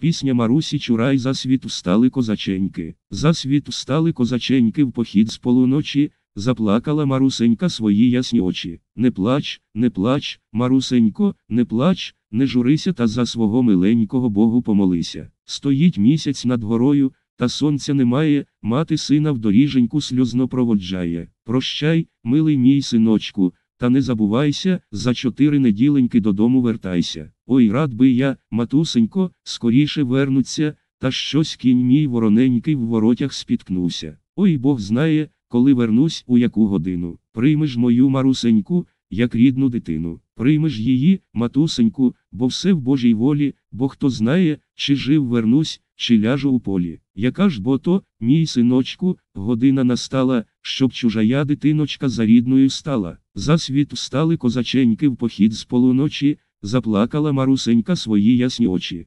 Пісня Марусі Чурай за світ встали козаченьки. За світ встали козаченьки в похід з полуночі, заплакала Марусенька свої ясні очі. Не плач, не плач, Марусенько, не плач, не журися та за свого миленького Богу помолися. Стоїть місяць над горою, та сонця немає, мати сина в доріженьку сльозно проводжає. Прощай, милий мій синочку, та не забувайся, за чотири неділеньки додому вертайся. Ой, рад би я, матусенько, скоріше вернуться, та щось кінь мій вороненький в воротях спіткнувся. Ой Бог знає, коли вернусь, у яку годину. Приймеш мою марусеньку, як рідну дитину. Приймеш її, матусеньку, бо все в Божій волі, бо хто знає, чи жив вернусь, чи ляжу у полі. Яка ж бо то, мій синочку, година настала, щоб чужая дитиночка за рідною стала. За світ встали козаченьки в похід з полуночі, заплакала марусенька свої ясні очі.